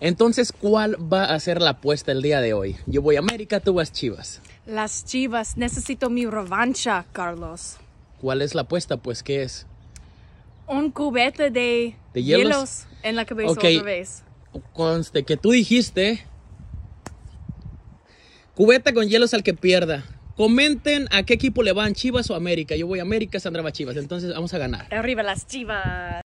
Entonces, ¿cuál va a ser la apuesta el día de hoy? Yo voy a América, tú vas Chivas. Las Chivas, necesito mi revancha, Carlos. ¿Cuál es la apuesta? Pues, ¿qué es? Un cubete de, hielos? en la cabeza otra vez. Conste que tú dijiste cubeta con hielos al que pierda. Comenten a qué equipo le van, Chivas o América. Yo voy a América, Sandra va Chivas. Entonces vamos a ganar. Arriba las Chivas.